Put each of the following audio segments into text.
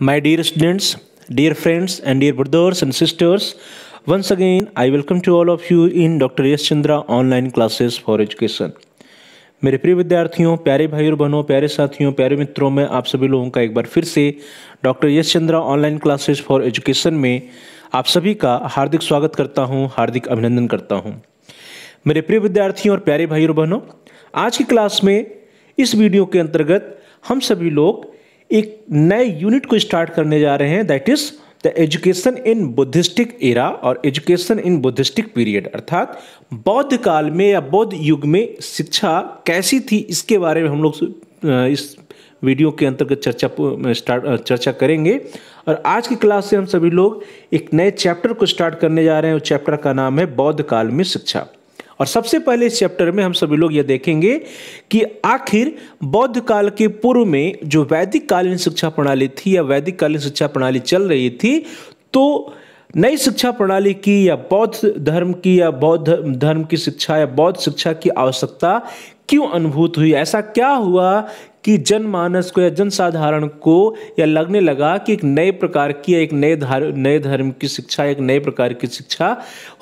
My dear students, dear friends and dear brothers and sisters, once again I welcome to all of you in Dr. Yash Chandra online classes for education मेरे प्रिय विद्यार्थियों प्यारे भाई और बहनों प्यारे साथियों प्यारे मित्रों में आप सभी लोगों का एक बार फिर से doctor Yash Chandra online classes for education में आप सभी का हार्दिक स्वागत करता हूं, हार्दिक अभिनंदन करता हूं। मेरे प्रिय विद्यार्थियों और प्यारे भाई और बहनों आज की क्लास में इस वीडियो के अंतर्गत हम सभी लोग एक नए यूनिट को स्टार्ट करने जा रहे हैं that is the education in buddhistic era और एजुकेशन इन बुद्धिस्टिक पीरियड अर्थात बौद्ध काल में या बौद्ध युग में शिक्षा कैसी थी इसके बारे में हम लोग इस वीडियो के अंतर्गत चर्चा स्टार्ट चर्चा करेंगे और आज की क्लास से हम सभी लोग एक नए चैप्टर को स्टार्ट करने जा रहे हैं उस चैप्टर का नाम है बौद्ध काल में शिक्षा और सबसे पहले इस चैप्टर में हम सभी लोग ये देखेंगे कि आखिर बौद्ध काल के पूर्व में जो वैदिक कालीन शिक्षा प्रणाली थी या वैदिक कालीन शिक्षा प्रणाली चल रही थी तो नई शिक्षा प्रणाली की या बौद्ध धर्म की या बौद्ध धर्म की शिक्षा या बौद्ध शिक्षा की आवश्यकता क्यों अनुभूत हुई ऐसा क्या हुआ कि जनमानस को या जनसाधारण को या लगने लगा कि एक नए प्रकार की एक नए धार नए धर्म की शिक्षा एक नए प्रकार की शिक्षा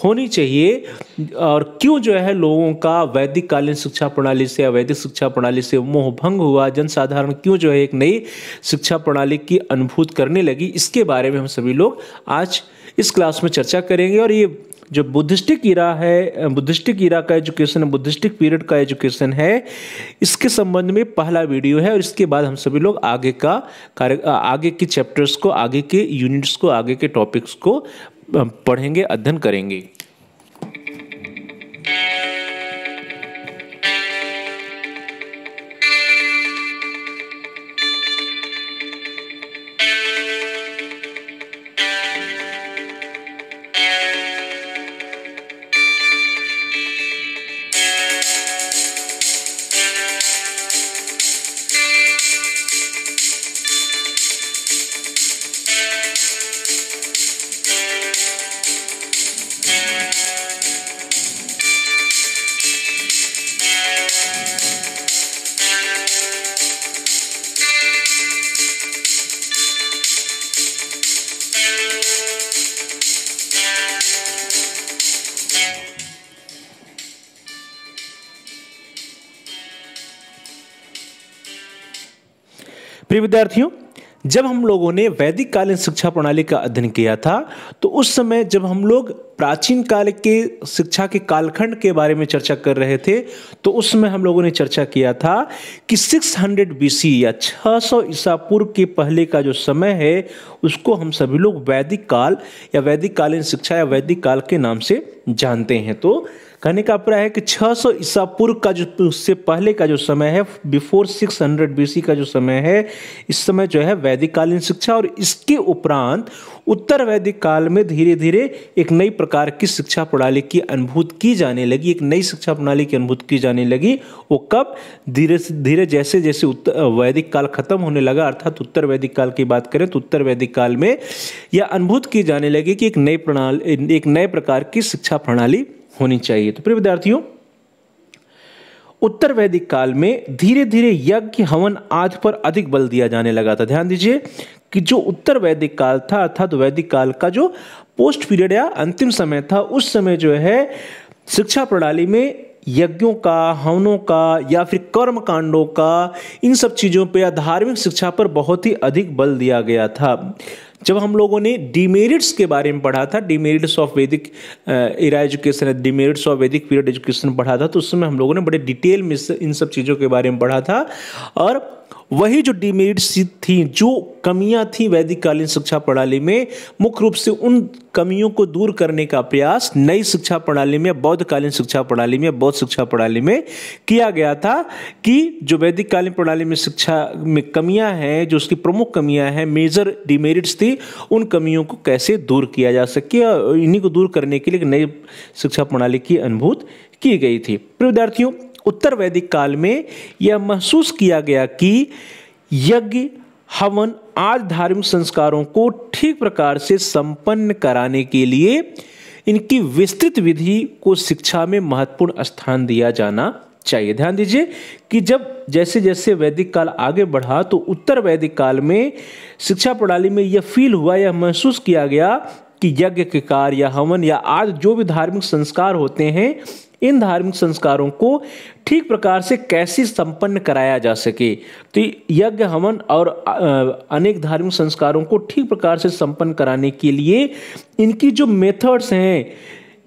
होनी चाहिए और क्यों जो है लोगों का वैदिक कालीन शिक्षा प्रणाली से या वैदिक शिक्षा प्रणाली से मोह भंग हुआ जनसाधारण क्यों जो है एक नई शिक्षा प्रणाली की अनुभूत करने लगी इसके बारे में हम सभी लोग आज इस क्लास में चर्चा करेंगे और ये जो बुद्धिस्टिक ईरा है बुद्धिस्टिक ईरा का एजुकेशन बुद्धिस्टिक पीरियड का एजुकेशन है इसके संबंध में पहला वीडियो है और इसके बाद हम सभी लोग आगे का कार्य आगे के चैप्टर्स को आगे के यूनिट्स को आगे के टॉपिक्स को पढ़ेंगे अध्ययन करेंगे प्रिय विद्यार्थियों जब हम लोगों ने वैदिक कालीन शिक्षा प्रणाली का अध्ययन किया था तो उस समय जब हम लोग प्राचीन काल के शिक्षा के कालखंड के बारे में चर्चा कर रहे थे तो उस समय हम लोगों ने चर्चा किया था कि 600 हंड्रेड या 600 सौ ईसा पूर्व के पहले का जो समय है उसको हम सभी लोग वैदिक काल या वैदिक कालीन शिक्षा या वैदिक काल के नाम से जानते हैं तो कहने का अपरा है कि 600 सौ ईसा पूर्व का जो उससे पहले का जो समय है बिफोर 600 हंड्रेड का जो समय है इस समय जो है वैदिक कालीन शिक्षा और इसके उपरांत उत्तर वैदिक काल में धीरे धीरे एक नई प्रकार की शिक्षा प्रणाली की अनुभूत की जाने लगी एक नई शिक्षा प्रणाली की अनुभूत की जाने लगी वो कब धीरे धीरे जैसे जैसे वैदिक काल खत्म होने लगा अर्थात उत्तर वैदिक काल की बात करें तो उत्तर वैदिक काल में यह अनुभूत की जाने लगी कि एक नई प्रणाली एक नए प्रकार की शिक्षा प्रणाली होनी चाहिए तो प्रिय विद्यार्थियों उत्तर वैदिक काल में धीरे धीरे यज्ञ हवन आदि पर अधिक बल दिया जाने लगा था ध्यान दीजिए कि जो उत्तर वैदिक काल था अर्थात तो वैदिक काल का जो पोस्ट पीरियड या अंतिम समय था उस समय जो है शिक्षा प्रणाली में यज्ञों का हवनों का या फिर कर्म कांडों का इन सब चीज़ों पर या धार्मिक शिक्षा पर बहुत ही अधिक बल दिया गया था जब हम लोगों ने डिमेरिट्स के बारे में पढ़ा था demerits of Vedic era education demerits of Vedic period education पढ़ा था तो उस समय हम लोगों ने बड़े डिटेल में इन सब चीज़ों के बारे में पढ़ा था और वही जो डिमेरिट्स थी जो कमियां थी वैदिक कालीन शिक्षा प्रणाली में मुख्य रूप से उन कमियों को दूर करने का प्रयास नई शिक्षा प्रणाली में बौद्ध कालीन शिक्षा प्रणाली में बौद्ध शिक्षा प्रणाली में किया गया था कि जो वैदिक कालीन प्रणाली में शिक्षा में कमियां हैं जो उसकी प्रमुख कमियां हैं मेजर डिमेरिट्स थी उन कमियों को कैसे दूर किया जा सके और इन्हीं को दूर करने के लिए नई शिक्षा प्रणाली की अनुभूत की गई थी प्रिय विद्यार्थियों उत्तर वैदिक काल में यह महसूस किया गया कि यज्ञ हवन आज धार्मिक संस्कारों को ठीक प्रकार से संपन्न कराने के लिए इनकी विस्तृत विधि को शिक्षा में महत्वपूर्ण स्थान दिया जाना चाहिए ध्यान दीजिए कि जब जैसे जैसे वैदिक काल आगे बढ़ा तो उत्तर वैदिक काल में शिक्षा प्रणाली में यह फील हुआ यह महसूस किया गया कि यज्ञ के कार्य या हवन या आज जो भी धार्मिक संस्कार होते हैं इन धार्मिक संस्कारों को ठीक प्रकार से कैसे संपन्न कराया जा सके तो यज्ञ हवन और अनेक धार्मिक संस्कारों को ठीक प्रकार से संपन्न कराने के लिए इनकी जो मेथड्स हैं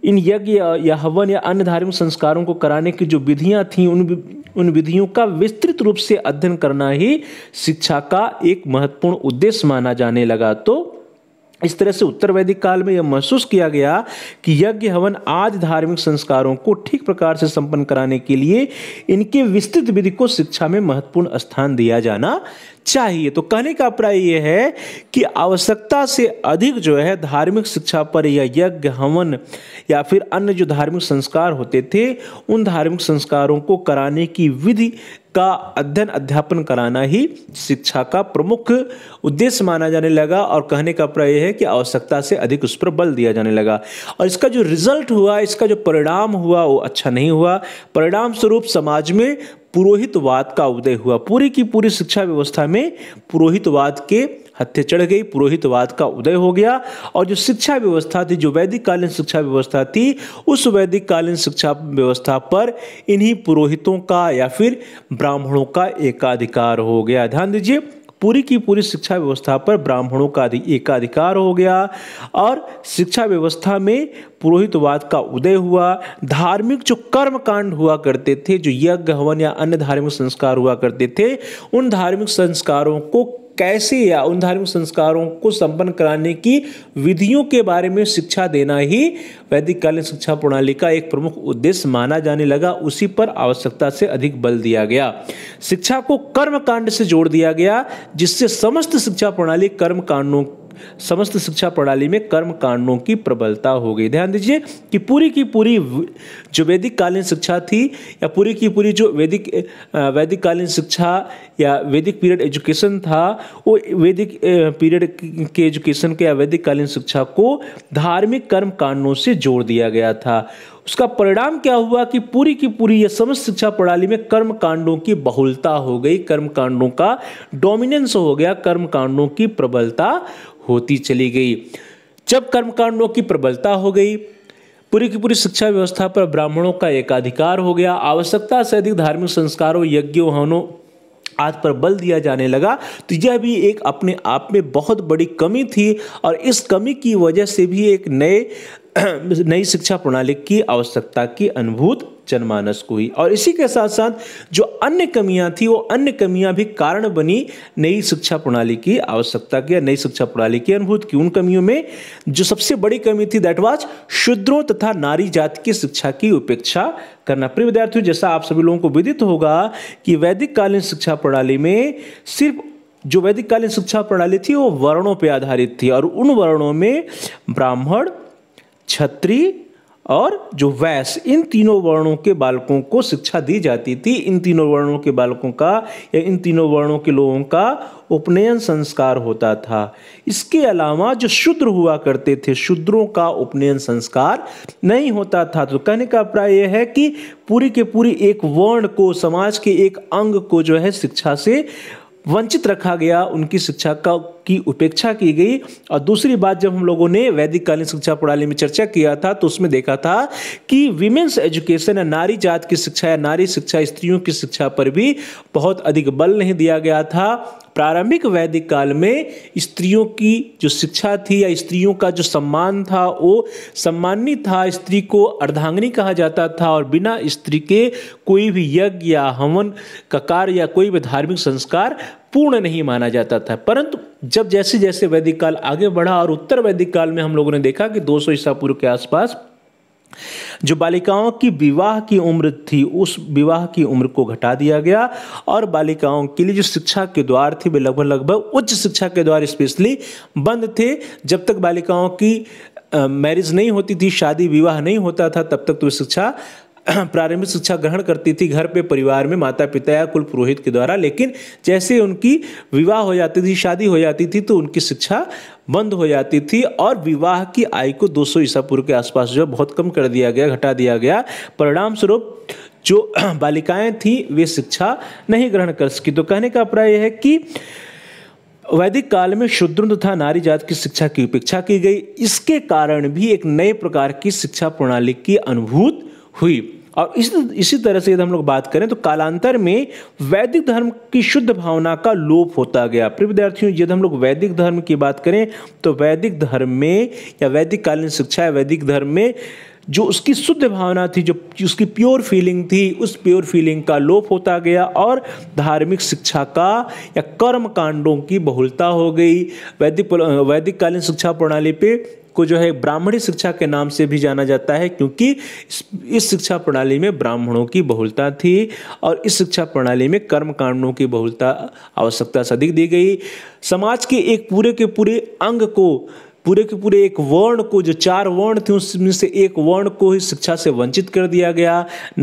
इन यज्ञ या हवन या अन्य धार्मिक संस्कारों को कराने की जो विधियां थीं उन उन विधियों का विस्तृत रूप से अध्ययन करना ही शिक्षा का एक महत्वपूर्ण उद्देश्य माना जाने लगा तो इस तरह से उत्तर वैदिक काल में यह महसूस किया गया कि यज्ञ हवन आज धार्मिक संस्कारों को ठीक प्रकार से संपन्न कराने के लिए इनके विस्तृत विधि को शिक्षा में महत्वपूर्ण स्थान दिया जाना चाहिए तो कहने का अभिप्राय यह है कि आवश्यकता से अधिक जो है धार्मिक शिक्षा पर या यज्ञ हवन या फिर अन्य जो धार्मिक संस्कार होते थे उन धार्मिक संस्कारों को कराने की विधि का अध्ययन अध्यापन कराना ही शिक्षा का प्रमुख उद्देश्य माना जाने लगा और कहने का अभिप्राय है कि आवश्यकता से अधिक उस पर बल दिया जाने लगा और इसका जो रिजल्ट हुआ इसका जो परिणाम हुआ वो अच्छा नहीं हुआ परिणाम स्वरूप समाज में पुरोहितवाद का उदय हुआ पूरी की पूरी शिक्षा व्यवस्था में पुरोहितवाद के हत्थे चढ़ गई पुरोहितवाद का उदय हो गया और जो शिक्षा व्यवस्था थी जो वैदिक कालीन शिक्षा व्यवस्था थी उस वैदिक कालीन शिक्षा व्यवस्था पर इन्हीं पुरोहितों का या फिर ब्राह्मणों का एकाधिकार हो गया ध्यान दीजिए पूरी की पूरी शिक्षा व्यवस्था पर ब्राह्मणों का एकाधिकार हो गया और शिक्षा व्यवस्था में पुरोहितवाद का उदय हुआ धार्मिक जो कर्म कांड हुआ करते थे जो यज्ञ हवन या अन्य धार्मिक संस्कार हुआ करते थे उन धार्मिक संस्कारों को कैसे या उन धार्मिक संस्कारों को संपन्न कराने की विधियों के बारे में शिक्षा देना ही वैदिक कालीन शिक्षा प्रणाली का एक प्रमुख उद्देश्य माना जाने लगा उसी पर आवश्यकता से अधिक बल दिया गया शिक्षा को कर्म कांड से जोड़ दिया गया जिससे समस्त शिक्षा प्रणाली कर्म कांडों समस्त शिक्षा प्रणाली में कर्म कांडों की प्रबलता हो गई ध्यान दीजिए कि पूरी की पूरी जो वैदिक कालीन शिक्षा थी या पूरी की पूरी जो वैदिक वैदिक कालीन शिक्षा या वैदिक पीरियड एजुकेशन था वो वैदिक पीरियड के एजुकेशन के या वैदिक कालीन शिक्षा को धार्मिक कर्म कांडों से जोड़ दिया गया था उसका परिणाम क्या हुआ कि पूरी की पूरी यह समस्त शिक्षा प्रणाली में कर्म कांडों की बहुलता हो गई कर्म कांडों का डोमिनेंस हो गया कर्म कांडों की प्रबलता होती चली गई जब कर्मकांडों की प्रबलता हो गई पूरी की पूरी शिक्षा व्यवस्था पर ब्राह्मणों का एकाधिकार हो गया आवश्यकता से अधिक धार्मिक संस्कारों यज्ञों हवनों आदि पर बल दिया जाने लगा तो यह भी एक अपने आप में बहुत बड़ी कमी थी और इस कमी की वजह से भी एक नए नई शिक्षा प्रणाली की आवश्यकता की अनुभूत जनमानस को ही और इसी के साथ साथ जो अन्य कमियां थी वो अन्य कमियां भी कारण बनी नई शिक्षा प्रणाली की आवश्यकता की या नई शिक्षा प्रणाली की अनुभूत की उन कमियों में जो सबसे बड़ी कमी थी दैट वाज शूद्रों तथा नारी जाति की शिक्षा की उपेक्षा करना प्रिय विद्यार्थियों जैसा आप सभी लोगों को विदित होगा कि वैदिक कालीन शिक्षा प्रणाली में सिर्फ जो वैदिक कालीन शिक्षा प्रणाली थी वो वर्णों पर आधारित थी और उन वर्णों में ब्राह्मण क्षत्रिय और जो वैस इन तीनों वर्णों के बालकों को शिक्षा दी जाती थी इन तीनों वर्णों के बालकों का या इन तीनों वर्णों के लोगों का उपनयन संस्कार होता था इसके अलावा जो शूद्र हुआ करते थे शूद्रों का उपनयन संस्कार नहीं होता था तो कहने का अभिप्राय यह है कि पूरी के पूरी एक वर्ण को समाज के एक अंग को जो है शिक्षा से वंचित रखा गया उनकी शिक्षा का की उपेक्षा की गई और दूसरी बात जब हम लोगों ने वैदिक कालीन शिक्षा प्रणाली में चर्चा किया था तो उसमें देखा था कि विमेंस एजुकेशन या नारी जात की शिक्षा या नारी शिक्षा स्त्रियों की शिक्षा पर भी बहुत अधिक बल नहीं दिया गया था प्रारंभिक वैदिक काल में स्त्रियों की जो शिक्षा थी या स्त्रियों का जो सम्मान था वो सम्मानित था स्त्री को अर्धांगनी कहा जाता था और बिना स्त्री के कोई भी यज्ञ या हवन का कार्य या कोई भी धार्मिक संस्कार पूर्ण नहीं माना जाता था परंतु जब जैसे जैसे वैदिक काल आगे बढ़ा और उत्तर वैदिक काल में हम लोगों ने देखा कि 200 सौ ईसा पूर्व के आसपास जो बालिकाओं की विवाह की उम्र थी उस विवाह की उम्र को घटा दिया गया और बालिकाओं के लिए जो शिक्षा के द्वार थे वे लगभग लगभग उच्च शिक्षा के द्वार स्पेशली बंद थे जब तक बालिकाओं की मैरिज नहीं होती थी शादी विवाह नहीं होता था तब तक तो शिक्षा प्रारंभिक शिक्षा ग्रहण करती थी घर पे परिवार में माता पिता या कुल पुरोहित के द्वारा लेकिन जैसे उनकी विवाह हो जाती थी शादी हो जाती थी तो उनकी शिक्षा बंद हो जाती थी और विवाह की आयु को 200 सौ ईसा पूर्व के आसपास जो है बहुत कम कर दिया गया घटा दिया गया परिणाम स्वरूप जो बालिकाएं थी वे शिक्षा नहीं ग्रहण कर सकी तो कहने का अभिप्राय यह है कि वैदिक काल में शुद्र तथा नारी जात की शिक्षा की उपेक्षा की गई इसके कारण भी एक नए प्रकार की शिक्षा प्रणाली की अनुभूत हुई और इस इसी तरह से यदि हम लोग बात करें तो कालांतर में वैदिक धर्म की शुद्ध भावना का लोप होता गया प्रिय विद्यार्थियों यदि हम लोग वैदिक धर्म की बात करें तो वैदिक धर्म में या वैदिक कालीन शिक्षा या वैदिक धर्म में जो उसकी शुद्ध भावना थी जो उसकी प्योर फीलिंग थी उस प्योर फीलिंग का लोप होता गया और धार्मिक शिक्षा का या कर्म कांडों की बहुलता हो गई वैदिक वैदिक कालीन शिक्षा प्रणाली पे को जो है ब्राह्मणी शिक्षा के नाम से भी जाना जाता है क्योंकि इस शिक्षा प्रणाली में ब्राह्मणों की बहुलता थी और इस शिक्षा प्रणाली में कर्म कांडों की बहुलता आवश्यकता से अधिक दी गई समाज के एक पूरे के पूरे अंग को पूरे के पूरे एक वर्ण को जो चार वर्ण थे उसमें से एक वर्ण को ही शिक्षा से वंचित कर दिया गया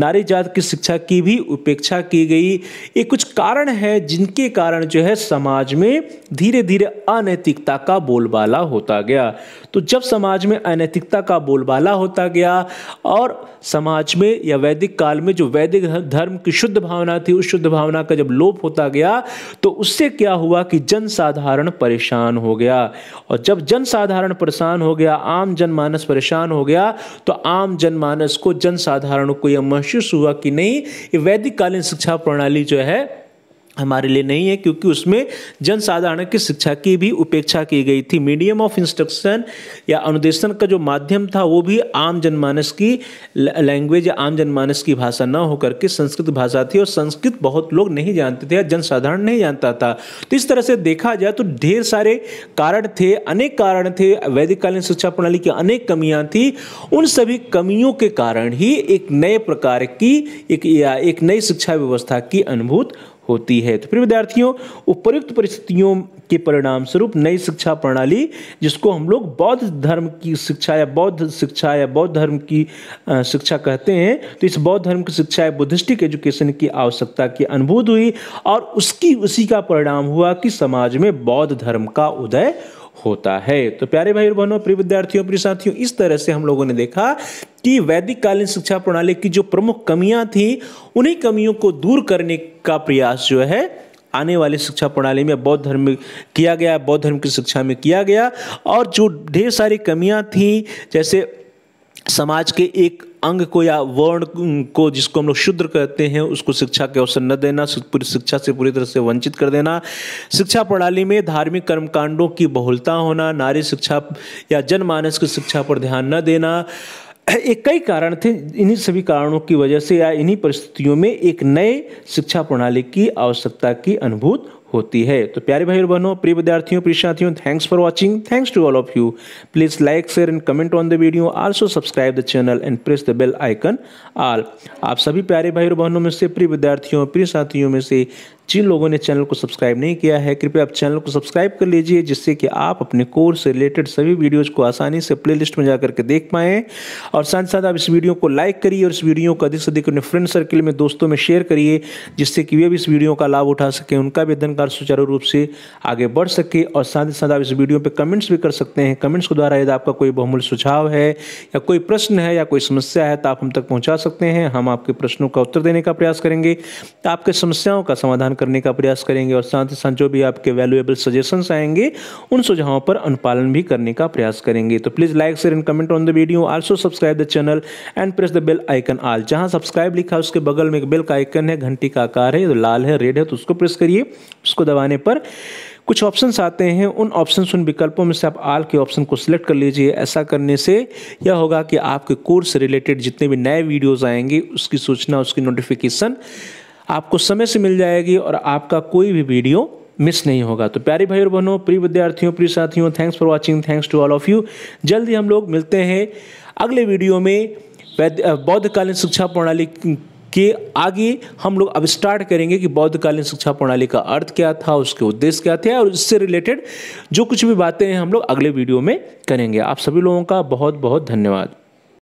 नारी जात की शिक्षा की भी उपेक्षा की गई ये कुछ कारण है जिनके कारण जो है समाज में धीरे धीरे अनैतिकता का बोलबाला होता गया तो जब समाज में अनैतिकता का बोलबाला होता गया और समाज में या वैदिक काल में जो वैदिक धर्म की शुद्ध भावना थी उस शुद्ध भावना का जब लोप होता गया तो उससे क्या हुआ कि जनसाधारण परेशान हो गया और जब जनसाधारण जनसाधारण परेशान हो गया आम जनमानस परेशान हो गया तो आम जनमानस को जनसाधारण को यह महसूस हुआ कि नहीं वैदिक कालीन शिक्षा प्रणाली जो है हमारे लिए नहीं है क्योंकि उसमें जनसाधारण की शिक्षा की भी उपेक्षा की गई थी मीडियम ऑफ इंस्ट्रक्शन या अनुदेशन का जो माध्यम था वो भी आम जनमानस की लैंग्वेज या आम जनमानस की भाषा ना होकर के संस्कृत भाषा थी और संस्कृत बहुत लोग नहीं जानते थे या जनसाधारण नहीं जानता था तो इस तरह से देखा जाए तो ढेर सारे कारण थे अनेक कारण थे वैदिककालीन शिक्षा प्रणाली की अनेक कमियाँ थी उन सभी कमियों के कारण ही एक नए प्रकार की एक या एक नई शिक्षा व्यवस्था की अनुभूत होती है तो फिर विद्यार्थियों उपयुक्त परिस्थितियों के परिणाम स्वरूप नई शिक्षा प्रणाली जिसको हम लोग बौद्ध धर्म की शिक्षा या बौद्ध शिक्षा या बौद्ध धर्म की शिक्षा कहते हैं तो इस बौद्ध धर्म की शिक्षा या बुद्धिस्टिक एजुकेशन की आवश्यकता की अनुभूत हुई और उसकी उसी का परिणाम हुआ कि समाज में बौद्ध धर्म का उदय होता है तो प्यारे भाई और बहनों प्रिय विद्यार्थियों प्रिय साथियों इस तरह से हम लोगों ने देखा कि वैदिक कालीन शिक्षा प्रणाली की जो प्रमुख कमियां थी उन्हीं कमियों को दूर करने का प्रयास जो है आने वाली शिक्षा प्रणाली में बौद्ध धर्म में किया गया बौद्ध धर्म की शिक्षा में किया गया और जो ढेर सारी कमियां थी जैसे समाज के एक अंग को या वर्ण को जिसको हम लोग शुद्र कहते हैं उसको शिक्षा के अवसर न देना पूरी शिक्षा से पूरी तरह से वंचित कर देना शिक्षा प्रणाली में धार्मिक कर्मकांडों की बहुलता होना नारी शिक्षा या जनमानस की शिक्षा पर ध्यान न देना एक कई कारण थे इन्हीं सभी कारणों की वजह से या इन्हीं परिस्थितियों में एक नए शिक्षा प्रणाली की आवश्यकता की अनुभूत होती है तो प्यारे भाई और बहनों प्रिय विद्यार्थियों साथियों thanks for watching thanks to all of you please like share and comment on the video also subscribe the channel and press the bell icon all आप सभी प्यारे भाई और बहनों में से प्रिय विद्यार्थियों प्रिय साथियों में से जिन लोगों ने चैनल को सब्सक्राइब नहीं किया है कृपया आप चैनल को सब्सक्राइब कर लीजिए जिससे कि आप अपने कोर्स से रिलेटेड सभी वीडियोज़ को आसानी से प्लेलिस्ट में जा करके देख पाएँ और साथ साथ आप इस वीडियो को लाइक करिए और इस वीडियो को अधिक से अधिक अपने फ्रेंड सर्किल में दोस्तों में शेयर करिए जिससे कि वे भी इस वीडियो का लाभ उठा सकें उनका भी धनकार सुचारू रूप से आगे बढ़ सके और साथ ही साथ आप इस वीडियो पर कमेंट्स भी कर सकते हैं कमेंट्स के द्वारा यदि आपका कोई बहुमूल्य सुझाव है या कोई प्रश्न है या कोई समस्या है तो आप हम तक पहुँचा सकते हैं हम आपके प्रश्नों का उत्तर देने का प्रयास करेंगे तो आपके समस्याओं का समाधान समाधान करने का प्रयास करेंगे और साथ ही साथ जो भी आपके वैल्यूएबल सजेशंस आएंगे उन सुझावों पर अनुपालन भी करने का प्रयास करेंगे तो please like share and comment on the video also subscribe the channel and press the bell icon all जहाँ सब्सक्राइब लिखा है उसके बगल में एक बेल का आइकन है घंटी का आकार है तो लाल है रेड है तो उसको प्रेस करिए उसको दबाने पर कुछ ऑप्शंस आते हैं उन ऑप्शंस उन विकल्पों में से आप आल के ऑप्शन को सिलेक्ट कर लीजिए ऐसा करने से यह होगा कि आपके कोर्स रिलेटेड जितने भी नए वीडियोस आएंगे उसकी सूचना उसकी नोटिफिकेशन आपको समय से मिल जाएगी और आपका कोई भी वीडियो मिस नहीं होगा तो प्यारे भाई और बहनों प्रिय विद्यार्थियों प्रिय साथियों thanks for watching thanks to all of you जल्दी हम लोग मिलते हैं अगले वीडियो में बौद्धकालीन शिक्षा प्रणाली के आगे हम लोग अब स्टार्ट करेंगे कि बौद्धकालीन शिक्षा प्रणाली का अर्थ क्या था उसके उद्देश्य क्या थे और इससे रिलेटेड जो कुछ भी बातें हैं हम लोग अगले वीडियो में करेंगे आप सभी लोगों का बहुत बहुत धन्यवाद